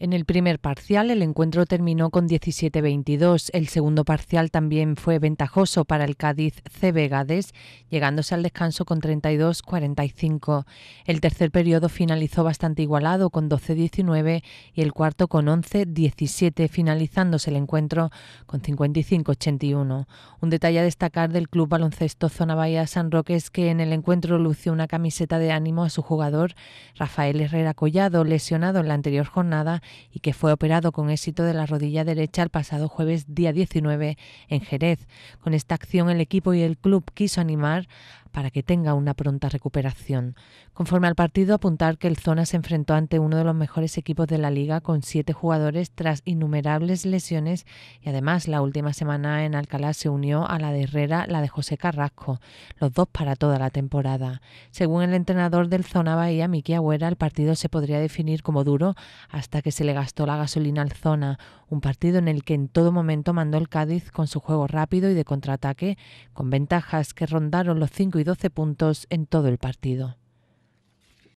En el primer parcial el encuentro terminó con 17-22. El segundo parcial también fue ventajoso para el Cádiz C Gades, llegándose al descanso con 32-45. El tercer periodo finalizó bastante igualado con 12-19 y el cuarto con 11-17, finalizándose el encuentro con 55-81. Un detalle a destacar del Club Baloncesto Zona Bahía San Roque es que en el encuentro lució una camiseta de ánimo a su jugador Rafael Herrera Collado, lesionado en la anterior jornada y que fue operado con éxito de la rodilla derecha el pasado jueves día 19 en Jerez. Con esta acción el equipo y el club quiso animar para que tenga una pronta recuperación. Conforme al partido, apuntar que el Zona se enfrentó ante uno de los mejores equipos de la liga con siete jugadores tras innumerables lesiones y además la última semana en Alcalá se unió a la de Herrera, la de José Carrasco, los dos para toda la temporada. Según el entrenador del Zona Bahía, Miki Agüera, el partido se podría definir como duro hasta que se le gastó la gasolina al Zona, un partido en el que en todo momento mandó el Cádiz con su juego rápido y de contraataque, con ventajas que rondaron los cinco y 12 puntos en todo el partido.